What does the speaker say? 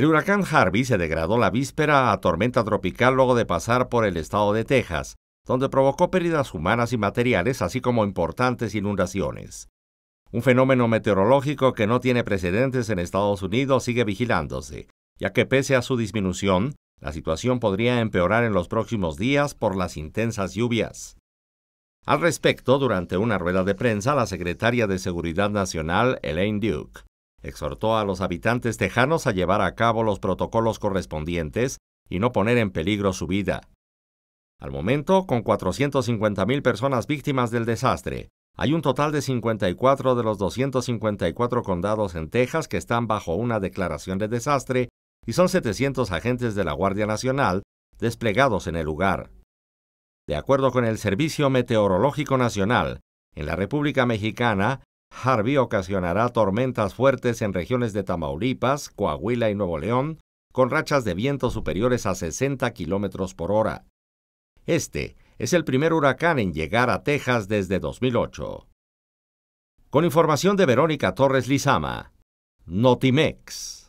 El huracán Harvey se degradó la víspera a tormenta tropical luego de pasar por el estado de Texas, donde provocó pérdidas humanas y materiales, así como importantes inundaciones. Un fenómeno meteorológico que no tiene precedentes en Estados Unidos sigue vigilándose, ya que pese a su disminución, la situación podría empeorar en los próximos días por las intensas lluvias. Al respecto, durante una rueda de prensa, la secretaria de Seguridad Nacional, Elaine Duke, exhortó a los habitantes tejanos a llevar a cabo los protocolos correspondientes y no poner en peligro su vida. Al momento, con 450.000 personas víctimas del desastre, hay un total de 54 de los 254 condados en Texas que están bajo una declaración de desastre y son 700 agentes de la Guardia Nacional desplegados en el lugar. De acuerdo con el Servicio Meteorológico Nacional, en la República Mexicana Harvey ocasionará tormentas fuertes en regiones de Tamaulipas, Coahuila y Nuevo León, con rachas de viento superiores a 60 kilómetros por hora. Este es el primer huracán en llegar a Texas desde 2008. Con información de Verónica Torres Lizama, Notimex.